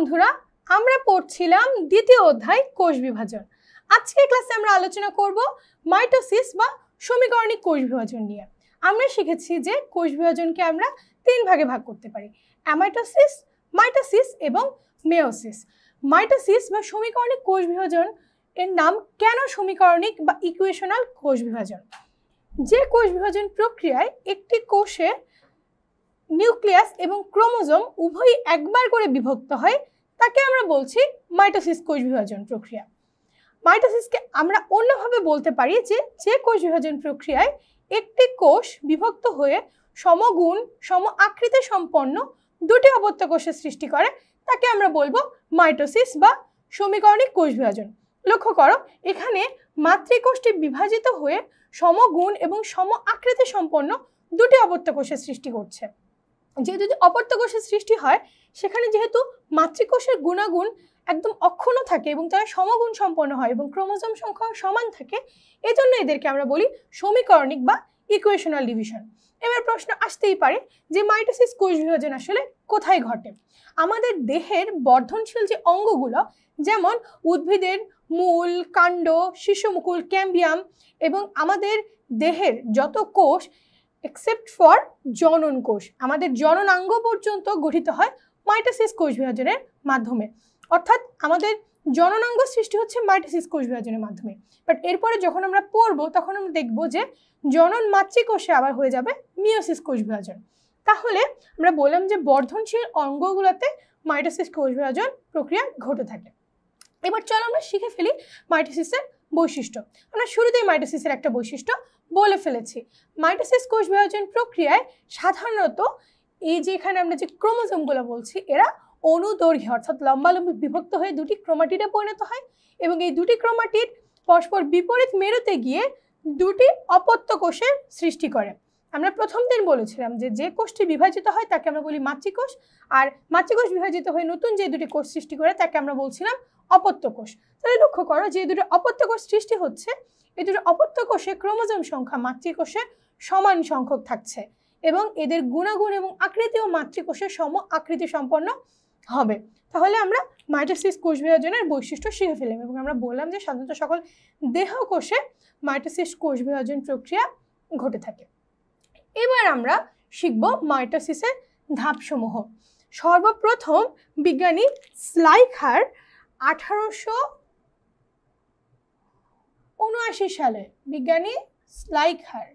বন্ধুরা আমরা পড়ছিলাম দ্বিতীয় অধ্যায় কোষ বিভাজন আজকে ক্লাসে আমরা আলোচনা করব মাইটোসিস বা সমীকরণিক কোষ বিভাজন নিয়ে আমরা শিখেছি যে কোষ বিভাজনকে আমরা তিন ভাগে ভাগ করতে পারি অ্যামাইটোসিস মাইটোসিস এবং মেয়োসিস মাইটোসিস বা সমীকরণিক কোষ বিভাজন এর নাম কেন সমীকরণিক বা ইকুয়েশনাল কোষ বিভাজন যে কোষ বিভাজন প্রক্রিয়ায় একটি কোষে নিউক্লিয়াস এবং ক্রোমোজোম উভয়ই একবার করে বিভক্ত হয় তাকে আমরা বলছি মাইটোসিস কোষ বিভাজন প্রক্রিয়া মাইটোসিসকে আমরা অন্যভাবে বলতে পারি যে যে কোষ বিভাজন প্রক্রিয়ায় একটি কোষ বিভক্ত হয়ে সমগুণ সম আকৃতি সম্পন্ন দুটি অবত্য কোষের সৃষ্টি করে তাকে আমরা বলবো মাইটোসিস বা সমীকরণিক কোষ বিভাজন লক্ষ্য করো এখানে মাতৃকোষটি বিভাজিত হয়ে সমগুণ এবং সম আকৃতি সম্পন্ন দুটি অবত্য কোষের সৃষ্টি করছে যে যদি কোষের সৃষ্টি হয় সেখানে যেহেতু মাতৃকোষের গুণাগুণ একদম অক্ষুণ্ণ থাকে এবং তারা সমগুণ সম্পন্ন হয় এবং ক্রোমোজোম সংখ্যা সমান থাকে এজন্য এদেরকে আমরা বলি সমীকরণিক বা ইকুয়েশনাল ডিভিশন এবার প্রশ্ন আসতেই পারে যে মাইটোসিস কোষ বিভাজন আসলে কোথায় ঘটে আমাদের দেহের বর্ধনশীল যে অঙ্গগুলো যেমন উদ্ভিদের মূল কাণ্ড শিশুমুকুল ক্যাম্বিয়াম এবং আমাদের দেহের যত কোষ এক্সেপ্ট ফর জনন কোষ আমাদের জননাঙ্গ পর্যন্ত গঠিত হয় মাইটাসিস কোষ বিভাজনের মাধ্যমে অর্থাৎ আমাদের জননাঙ্গ সৃষ্টি হচ্ছে মাইটাসিস কোষ বিভাজনের মাধ্যমে বাট এরপরে যখন আমরা পড়বো তখন আমরা দেখব যে জনন মাতৃকোষে আবার হয়ে যাবে মিওসিস কোষ বিভাজন তাহলে আমরা বললাম যে বর্ধনশীল অঙ্গগুলোতে মাইটাসিস কোষ বিভাজন প্রক্রিয়া ঘটে থাকে এবার চলো আমরা শিখে ফেলি মাইটাসিসের বৈশিষ্ট্য আমরা শুরুতেই মাইটোসিসের একটা বৈশিষ্ট্য বলে ফেলেছি মাইটোসিস কোষ বিভাজন প্রক্রিয়ায় সাধারণত এই যে এখানে আমরা যে ক্রোমোজোমগুলো বলছি এরা অনুদৈর্ঘ্য অর্থাৎ লম্বি বিভক্ত হয়ে দুটি ক্রোমাটিডে পরিণত হয় এবং এই দুটি ক্রোমাটিড পরস্পর বিপরীত মেরুতে গিয়ে দুটি অপত্য কোষের সৃষ্টি করে আমরা প্রথম দিন বলেছিলাম যে যে কোষটি বিভাজিত হয় তাকে আমরা বলি মাতৃকোষ আর মাতৃকোষ বিভাজিত হয়ে নতুন যে দুটি কোষ সৃষ্টি করে তাকে আমরা বলছিলাম অপত্যকোষ তাহলে লক্ষ্য করো যে দুটো অপত্যকোষ সৃষ্টি হচ্ছে এই দুটো অপত্যকোষে ক্রোমোজোম সংখ্যা মাতৃকোষে সমান সংখ্যক থাকছে এবং এদের গুণাগুণ এবং আকৃতি ও মাতৃকোষের সম আকৃতি সম্পন্ন হবে তাহলে আমরা মাইটাসিস কোষ বিভাজনের বৈশিষ্ট্য শিখে ফেলাম এবং আমরা বললাম যে সাধারণত সকল দেহ কোষে মাইটাসিস কোষ বিভাজন প্রক্রিয়া ঘটে থাকে এবার আমরা শিখব মাইটাসিসের ধাপসমূহ সর্বপ্রথম বিজ্ঞানী স্লাইখার আঠারোশো উনআশি সালে বিজ্ঞানী স্লাইখার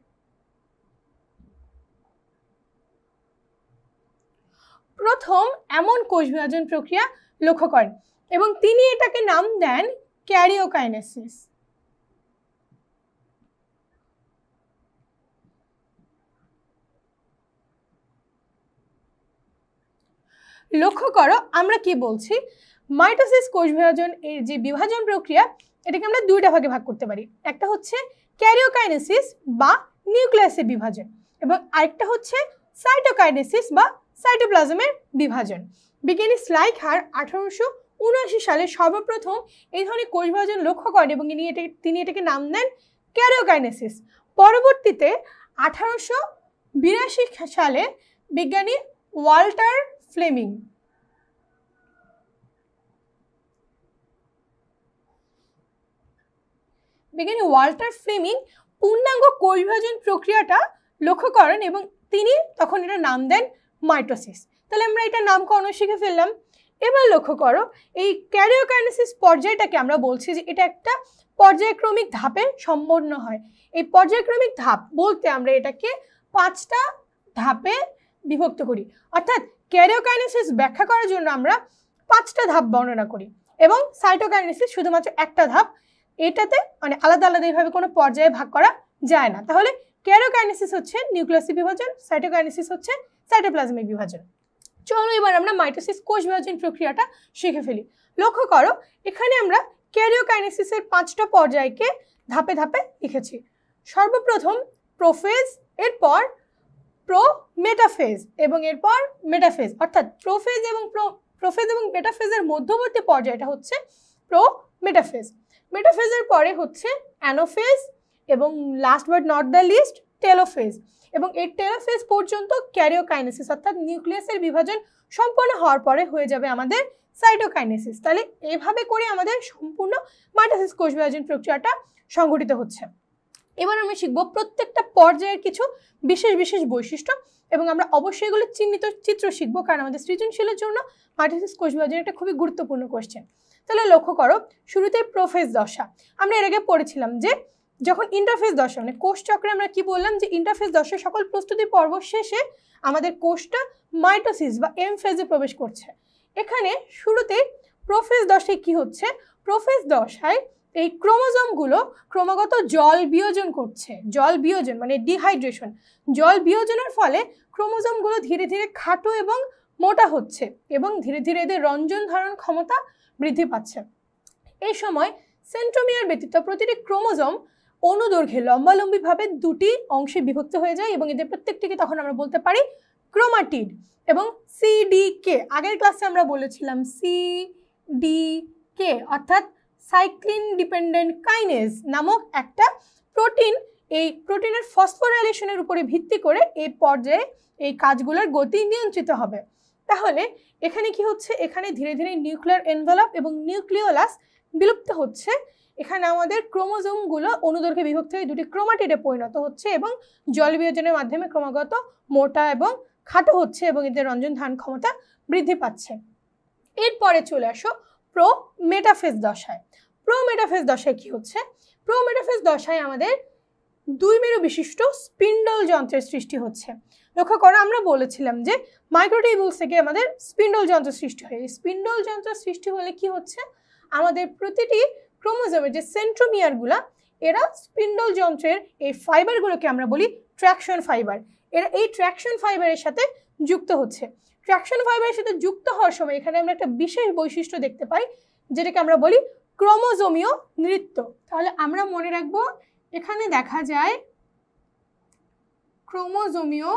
প্রথম এমন কোষ বিভাজন প্রক্রিয়া লক্ষ্য করেন এবং তিনি এটাকে নাম দেন ক্যারিওকাইনেসিস লক্ষ্য করো আমরা কি বলছি মাইটোসিস কোষ বিভাজন এর যে বিভাজন প্রক্রিয়া এটাকে আমরা দুইটা ভাগে ভাগ করতে পারি একটা হচ্ছে ক্যারিওকাইনেসিস বা নিউক্লিয়াসের বিভাজন এবং আরেকটা হচ্ছে সাইটোকাইনেসিস বা সাইটোপ্লাজমের বিভাজন বিজ্ঞানী স্লাইখার আঠারোশো উনআশি সালে সর্বপ্রথম এই ধরনের কোষ বিভাজন লক্ষ্য করেন এবং ইনি এটা তিনি এটাকে নাম দেন ক্যারিওকাইনেসিস পরবর্তীতে আঠারোশো বিরাশি সালে বিজ্ঞানী ওয়াল্টার ফ্লেমিং বিজ্ঞানী ওয়াল্টার ফ্লেমিং পূর্ণাঙ্গ কৈভাজন প্রক্রিয়াটা লক্ষ্য করেন এবং তিনি তখন এটা নাম দেন মাইটোসিস তাহলে আমরা এটা নামকরণ শিখে ফেললাম এবার লক্ষ্য করো এই ক্যারিওকাইনোসিস পর্যায়টাকে আমরা বলছি যে এটা একটা পর্যায়ক্রমিক ধাপে সম্পন্ন হয় এই পর্যায়ক্রমিক ধাপ বলতে আমরা এটাকে পাঁচটা ধাপে বিভক্ত করি অর্থাৎ ক্যারিওকাইনোসিস ব্যাখ্যা করার জন্য আমরা পাঁচটা ধাপ বর্ণনা করি এবং সাইটোকাইনোসিস শুধুমাত্র একটা ধাপ এটাতে মানে আলাদা আলাদা এইভাবে কোনো পর্যায়ে ভাগ করা যায় না তাহলে ক্যারোকাইনেসিস হচ্ছে নিউক্লিয়াসিক বিভাজন সাইটোকাইনেসিস হচ্ছে সাইটোপ্লাজমিক বিভাজন চলো এবার আমরা মাইটোসিস কোষ বিভাজন প্রক্রিয়াটা শিখে ফেলি লক্ষ্য করো এখানে আমরা ক্যারিওকাইনেসিসের পাঁচটা পর্যায়কে ধাপে ধাপে লিখেছি সর্বপ্রথম প্রোফেজ এরপর প্রো মেটাফেজ এবং এরপর মেটাফেজ অর্থাৎ প্রোফেজ এবং প্রো প্রোফেজ এবং মেটাফেজের মধ্যবর্তী পর্যায়টা হচ্ছে প্রো মেটাফেজ মেটাফেজের পরে হচ্ছে অ্যানোফেজ এবং last but not the least telophase এবং এই টেলোফেজ পর্যন্ত ক্যারিওকাইনেসিস অর্থাৎ নিউক্লিয়াসের বিভাজন সম্পূর্ণ হওয়ার পরে হয়ে যাবে আমাদের সাইটোকাইনেসিস তাহলে এভাবে করে আমাদের সম্পূর্ণ মাইটাসিস কোষ বিভাজন প্রক্রিয়াটা সংঘটিত হচ্ছে এবার আমি শিখব প্রত্যেকটা পর্যায়ের কিছু বিশেষ বিশেষ বৈশিষ্ট্য এবং আমরা অবশ্যই এগুলো চিহ্নিত চিত্র শিখবো কারণ আমাদের সৃজনশীলের জন্য মাইটাসিস কোষ বিভাজন একটা খুবই গুরুত্বপূর্ণ কোশ্চেন তাহলে লক্ষ্য করো শুরুতে প্রোফেজ দশা আমরা এর আগে পড়েছিলাম যে যখন ইন্টারফেস দশা মানে কোষচক্রে আমরা কি বললাম যে ইন্টারফেস দশা সকল প্রস্তুতি পর্ব শেষে আমাদের কোষটা মাইটোসিস বা এম ফেজে প্রবেশ করছে এখানে শুরুতে প্রোফেজ দশায় কি হচ্ছে প্রোফেজ দশায় এই ক্রোমোজোমগুলো ক্রমাগত জল বিয়োজন করছে জল বিয়োজন মানে ডিহাইড্রেশন জল বিয়োজনের ফলে ক্রোমোজোমগুলো ধীরে ধীরে খাটো এবং মোটা হচ্ছে এবং ধীরে ধীরে এদের রঞ্জন ধারণ ক্ষমতা বৃদ্ধি পাচ্ছে এই সময় সেন্ট্রোমিয়ার ব্যতীত প্রতিটি ক্রোমোজম অনুদৈর্ঘ্যে লম্বালম্বিভাবে দুটি অংশে বিভক্ত হয়ে যায় এবং এদের প্রত্যেকটিকে তখন আমরা বলতে পারি ক্রোমাটিড এবং সিডিকে আগের ক্লাসে আমরা বলেছিলাম সিডিকে অর্থাৎ সাইক্লিন ডিপেন্ডেন্ট কাইনেজ নামক একটা প্রোটিন এই প্রোটিনের ফসফোরাইলেশনের উপরে ভিত্তি করে এই পর্যায়ে এই কাজগুলোর গতি নিয়ন্ত্রিত হবে তাহলে এখানে কি হচ্ছে এখানে ধীরে ধীরে নিউক্লিয়ার এনভেলপ এবং নিউক্লিওলাস বিলুপ্ত হচ্ছে এখানে আমাদের ক্রোমোজোমগুলো অনুদৈর্ঘ্যে বিভক্ত হয়ে দুটি ক্রোমাটিডে পরিণত হচ্ছে এবং জল বিয়োজনের মাধ্যমে ক্রমাগত মোটা এবং খাটো হচ্ছে এবং এদের রঞ্জন ধান ক্ষমতা বৃদ্ধি পাচ্ছে এরপরে চলে আসো প্রো মেটাফেজ দশায় প্রো মেটাফেজ দশায় কি হচ্ছে প্রো মেটাফেজ দশায় আমাদের দুই মেরু বিশিষ্ট স্পিন্ডল যন্ত্রের সৃষ্টি হচ্ছে লক্ষ্য করো আমরা বলেছিলাম যে মাইক্রোটিবিউলস থেকে আমাদের স্পিন্ডল যন্ত্র সৃষ্টি হয় স্পিন্ডল যন্ত্র সৃষ্টি হলে কি হচ্ছে আমাদের প্রতিটি ক্রোমোজোমের যে সেন্ট্রোমিয়ারগুলা এরা স্পিন্ডল যন্ত্রের এই ফাইবারগুলোকে আমরা বলি ট্র্যাকশন ফাইবার এরা এই ট্র্যাকশন ফাইবারের সাথে যুক্ত হচ্ছে ট্র্যাকশন ফাইবারের সাথে যুক্ত হওয়ার সময় এখানে আমরা একটা বিশেষ বৈশিষ্ট্য দেখতে পাই যেটাকে আমরা বলি ক্রোমোজোমীয় নৃত্য তাহলে আমরা মনে রাখবো এখানে দেখা যায় ক্রোমোজোমীয়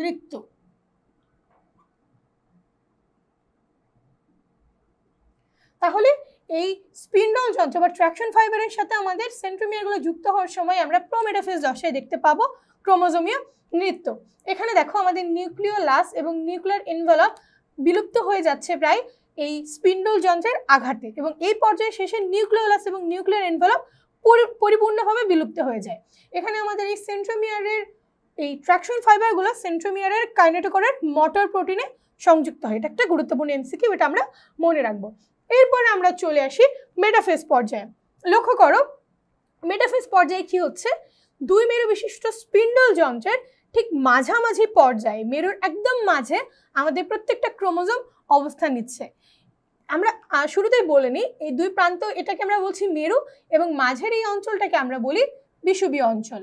নৃত্য তাহলে এই স্পিন্ডল যন্ত্র বা ট্র্যাকশন ফাইবারের সাথে আমাদের সেন্ট্রোমিয়ারগুলো যুক্ত হওয়ার সময় আমরা প্রোমেডাফিস দশায় দেখতে পাবো ক্রোমোজোমীয় নৃত্য এখানে দেখো আমাদের নিউক্লিওলাস এবং নিউক্লিয়ার ইনভেলপ বিলুপ্ত হয়ে যাচ্ছে প্রায় এই স্পিন্ডল যন্ত্রের আঘাতে এবং এই পর্যায়ে শেষে নিউক্লিওলাস এবং নিউক্লিয়ার ইনভেলপ পরিপূর্ণভাবে বিলুপ্ত হয়ে যায় এখানে আমাদের এই সেন্ট্রোমিয়ারের এই ট্র্যাকশন ফাইবারগুলো সেন্ট্রোমিয়ারের কাইনেটোকরের মটর প্রোটিনে সংযুক্ত হয় এটা একটা গুরুত্বপূর্ণ এমসিকিউ এটা আমরা মনে রাখবো এরপরে আমরা চলে আসি মেটাফেস পর্যায়ে লক্ষ্য করো মেটাফেস পর্যায়ে কি হচ্ছে দুই মেরু বিশিষ্ট স্পিন্ডল যন্ত্রের ঠিক মাঝামাঝি পর্যায়ে মেরুর একদম মাঝে আমাদের প্রত্যেকটা ক্রোমোজোম অবস্থান নিচ্ছে আমরা শুরুতেই বলে নিই এই দুই প্রান্ত এটাকে আমরা বলছি মেরু এবং মাঝের এই অঞ্চলটাকে আমরা বলি বিষুবীয় অঞ্চল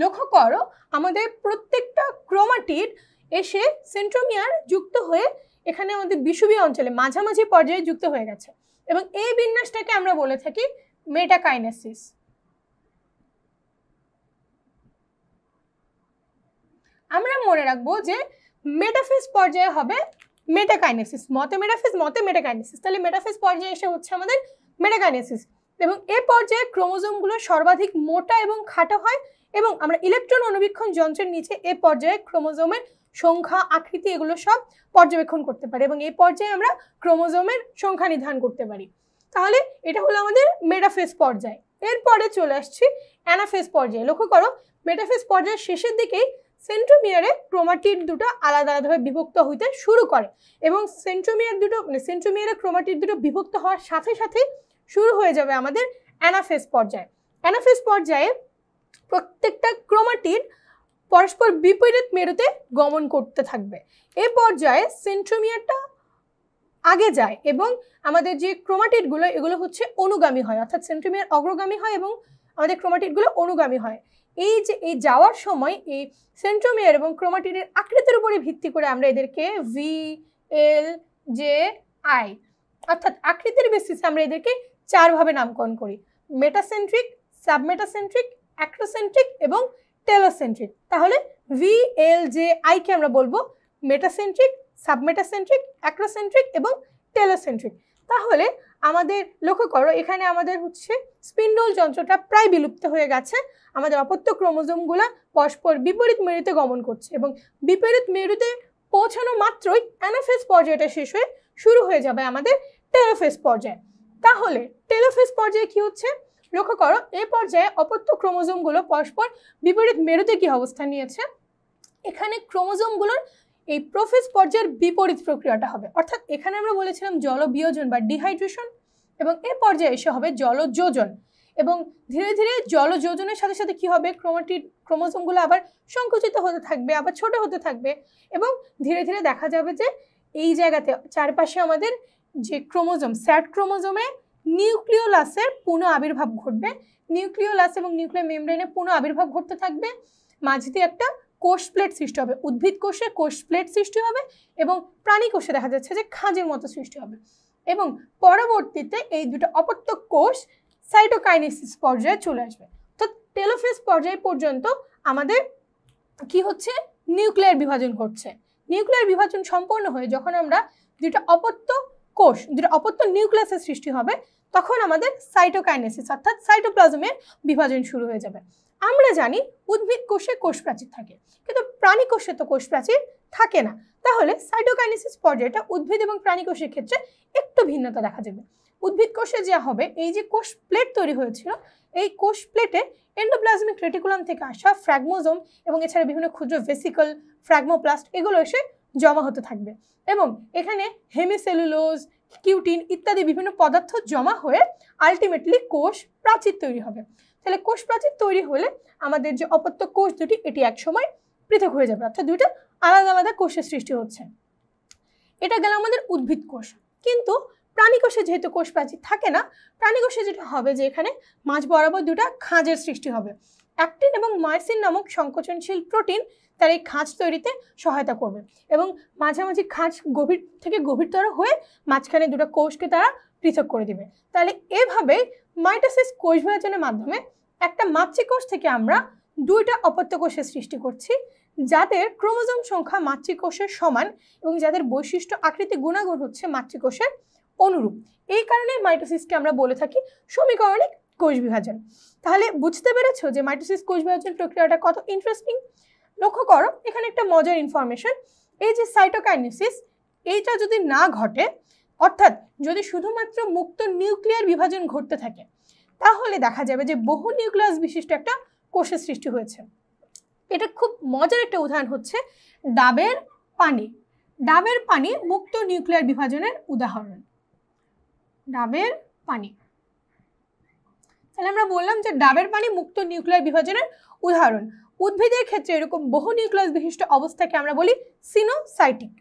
লক্ষ্য করো আমাদের প্রত্যেকটা ক্রোমাটির এসে সেন্ট্রোমিয়ার যুক্ত হয়ে এখানে আমাদের বিষুবীয় অঞ্চলে মাঝামাঝি পর্যায়ে যুক্ত হয়ে গেছে এবং এই বিন্যাসটাকে আমরা বলে থাকি মেটাকাইনেসিস আমরা মনে রাখবো যে মেটাফেস পর্যায়ে হবে মেটাকাইনেসিস মতে মেটাফিস মতে মেটাকাইনেসিস তাহলে মেটাফেস পর্যায়ে এসে হচ্ছে আমাদের মেটাকাইনেসিস এবং এ পর্যায়ে ক্রোমোজোমগুলো সর্বাধিক মোটা এবং খাটো হয় এবং আমরা ইলেকট্রন অনুবীক্ষণ যন্ত্রের নিচে এ পর্যায়ে ক্রোমোজোমের সংখ্যা আকৃতি এগুলো সব পর্যবেক্ষণ করতে পারি এবং এই পর্যায়ে আমরা ক্রোমোজোমের সংখ্যা নির্ধারণ করতে পারি তাহলে এটা হলো আমাদের মেটাফেস পর্যায় এরপরে চলে আসছি অ্যানাফেস পর্যায়ে লক্ষ্য করো মেটাফেস পর্যায়ের শেষের দিকেই সেন্ট্রোমিয়ারে ক্রোমাটিড দুটো আলাদা আলাদাভাবে বিভক্ত হইতে শুরু করে এবং সেন্ট্রোমিয়ার দুটো মানে সেন্ট্রোমিয়ারে ক্রোমাটিড দুটো বিভক্ত হওয়ার সাথে সাথে শুরু হয়ে যাবে আমাদের অ্যানাফেস পর্যায়ে অ্যানাফেস পর্যায়ে প্রত্যেকটা ক্রোমাটির পরস্পর বিপরীত মেরুতে গমন করতে থাকবে এ পর্যায়ে সেন্ট্রোমিয়ারটা আগে যায় এবং আমাদের যে ক্রোমাটিডগুলো এগুলো হচ্ছে অনুগামী হয় অর্থাৎ সেন্ট্রোমিয়ার অগ্রগামী হয় এবং আমাদের ক্রোমাটিডগুলো অনুগামী হয় এই যে এই যাওয়ার সময় এই সেন্ট্রোমিয়ার এবং ক্রোমাটিডের আকৃতির উপরে ভিত্তি করে আমরা এদেরকে ভি এল জে আই অর্থাৎ আকৃতির বেসিসে আমরা এদেরকে চারভাবে নামকরণ করি মেটাসেন্ট্রিক সাবমেটাসেন্ট্রিক অ্যাক্রোসেন্ট্রিক এবং টেলোসেন্ট্রিক তাহলে ভি এল জে আইকে আমরা বলবো মেটাসেন্ট্রিক সাবমেটাসেন্ট্রিক অ্যাক্রোসেন্ট্রিক এবং টেলোসেন্ট্রিক তাহলে আমাদের লক্ষ্য করো এখানে আমাদের হচ্ছে স্পিন্ডল যন্ত্রটা প্রায় বিলুপ্ত হয়ে গেছে আমাদের অপত্য ক্রোমোজোমগুলো পরস্পর বিপরীত মেরুতে গমন করছে এবং বিপরীত মেরুতে পৌঁছানো মাত্রই অ্যানাফেস পর্যায়টা শেষ হয়ে শুরু হয়ে যাবে আমাদের টেরোফেস পর্যায় তাহলে টেলোফেস পর্যায়ে কি হচ্ছে লক্ষ্য করো এ পর্যায়ে অপত্য ক্রোমোজোমগুলো পরস্পর বিপরীত মেরুতে কি অবস্থান নিয়েছে এখানে ক্রোমোজোমগুলোর এই প্রোফেস পর্যায়ের বিপরীত প্রক্রিয়াটা হবে অর্থাৎ এখানে আমরা বলেছিলাম জলবিয়োজন বা ডিহাইড্রেশন এবং এ পর্যায়ে এসে হবে জলযোজন এবং ধীরে ধীরে জলযোজনের সাথে সাথে কি হবে ক্রোমাটিড ক্রোমোজোমগুলো আবার সংকুচিত হতে থাকবে আবার ছোট হতে থাকবে এবং ধীরে ধীরে দেখা যাবে যে এই জায়গাতে চারপাশে আমাদের যে ক্রোমোজোম স্যাট ক্রোমোজোমে নিউক্লিওলাসের পুনঃ আবির্ভাব ঘটবে নিউক্লিওলাস এবং নিউক্লিয়ার মেমব্রেনে পুনঃ আবির্ভাব ঘটতে থাকবে মাঝে দিয়ে একটা কোষ প্লেট সৃষ্টি হবে উদ্ভিদ কোষে কোষ প্লেট সৃষ্টি হবে এবং প্রাণী কোষে দেখা যাচ্ছে যে খাঁজের মতো সৃষ্টি হবে এবং পরবর্তীতে এই দুটো অপত্য কোষ সাইটোকাইনেসিস পর্যায়ে চলে আসবে তো টেলোফেস পর্যায় পর্যন্ত আমাদের কি হচ্ছে নিউক্লিয়ার বিভাজন ঘটছে নিউক্লিয়ার বিভাজন সম্পন্ন হয়ে যখন আমরা দুটো অপত্য কোষ যেটা অপত্য নিউক্লিয়াসের সৃষ্টি হবে তখন আমাদের সাইটোকাইনেসিস অর্থাৎ সাইটোপ্লাজমের বিভাজন শুরু হয়ে যাবে আমরা জানি উদ্ভিদ কোষে কোষ প্রাচীর থাকে কিন্তু প্রাণী কোষে তো কোষ প্রাচীর থাকে না তাহলে সাইটোকাইনেসিস পর্যায়টা উদ্ভিদ এবং প্রাণী কোষের ক্ষেত্রে একটু ভিন্নতা দেখা যাবে উদ্ভিদ কোষে যা হবে এই যে কোষ প্লেট তৈরি হয়েছিল এই কোষ প্লেটে এন্ডোপ্লাজমিক রেটিকুলাম থেকে আসা ফ্র্যাগমোজোম এবং এছাড়া বিভিন্ন ক্ষুদ্র ভেসিকল ফ্র্যাগমোপ্লাস্ট এগুলো এসে জমা হতে থাকবে এবং এখানে হেমিসেলুলোজ কিউটিন ইত্যাদি বিভিন্ন পদার্থ জমা হয়ে আলটিমেটলি কোষ প্রাচীর তৈরি হবে তাহলে কোষ প্রাচীর তৈরি হলে আমাদের যে অপত্য কোষ দুটি এটি একসময় পৃথক হয়ে যাবে অর্থাৎ দুইটা আলাদা আলাদা কোষের সৃষ্টি হচ্ছে এটা গেল আমাদের উদ্ভিদ কোষ কিন্তু প্রাণী কোষে যেহেতু কোষ প্রাচীর থাকে না প্রাণী কোষে যেটা হবে যে এখানে মাছ বরাবর দুটা খাঁজের সৃষ্টি হবে অ্যাক্টিন এবং মার্সিন নামক সংকোচনশীল প্রোটিন তার এই খাঁজ তৈরিতে সহায়তা করবে এবং মাঝামাঝি খাঁজ গভীর থেকে গভীরতর হয়ে মাঝখানে দুটো কোষকে তারা পৃথক করে দিবে তাহলে এভাবে মাইটাসিস কোষ বিভাজনের মাধ্যমে একটা মাতৃ কোষ থেকে আমরা দুইটা অপত্য কোষের সৃষ্টি করছি যাদের ক্রোমোজোম সংখ্যা মাতৃকোষের সমান এবং যাদের বৈশিষ্ট্য আকৃতি গুণাগুণ হচ্ছে মাতৃকোষের অনুরূপ এই কারণে মাইটোসিসকে আমরা বলে থাকি সমীকরণিক কোষ বিভাজন তাহলে বুঝতে পেরেছো যে মাইটোসিস কোষ বিভাজন প্রক্রিয়াটা কত ইন্টারেস্টিং লক্ষ্য করো এখানে একটা মজার ইনফরমেশন এই যে সাইটোকাইনেসিস এইটা যদি না ঘটে অর্থাৎ যদি শুধুমাত্র মুক্ত নিউক্লিয়ার বিভাজন ঘটতে থাকে তাহলে দেখা যাবে যে বহু নিউক্লিয়াস বিশিষ্ট একটা কোষের সৃষ্টি হয়েছে এটা খুব মজার একটা উদাহরণ হচ্ছে ডাবের পানি ডাবের পানি মুক্ত নিউক্লিয়ার বিভাজনের উদাহরণ ডাবের পানি তাহলে আমরা বললাম যে ডাবের পানি মুক্ত নিউক্লিয়ার বিভাজনের উদাহরণ উদ্ভিদের ক্ষেত্রে এরকম বহু নিউক্লিয়াস বিশিষ্ট অবস্থাকে আমরা বলি সিনোসাইটিক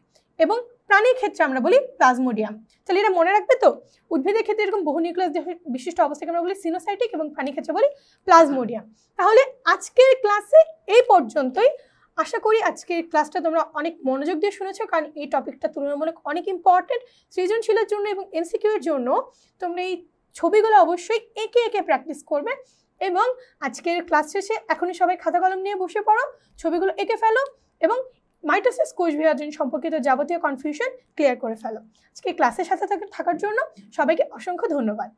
এবং প্রাণীর ক্ষেত্রে আমরা বলি প্লাজমোডিয়াম তাহলে এটা মনে রাখবে তো উদ্ভিদের ক্ষেত্রে এরকম বহু নিউক্লিয়াস বিশিষ্ট অবস্থাকে আমরা বলি সিনোসাইটিক এবং প্রাণীর ক্ষেত্রে বলি প্লাজমোডিয়াম তাহলে আজকের ক্লাসে এই পর্যন্তই আশা করি আজকের ক্লাসটা তোমরা অনেক মনোযোগ দিয়ে শুনেছো কারণ এই টপিকটা তুলনামূলক অনেক ইম্পর্টেন্ট সৃজনশীলের জন্য এবং এনসিকিউর জন্য তোমরা এই ছবিগুলো অবশ্যই একে একে প্র্যাকটিস করবে এবং আজকের ক্লাস শেষে এখনই সবাই খাতা কলম নিয়ে বসে পড়ো ছবিগুলো এঁকে ফেলো এবং মাইটোসিস কোষ বিভাজন সম্পর্কিত যাবতীয় কনফিউশন ক্লিয়ার করে ফেলো আজকে ক্লাসের সাথে থাকার জন্য সবাইকে অসংখ্য ধন্যবাদ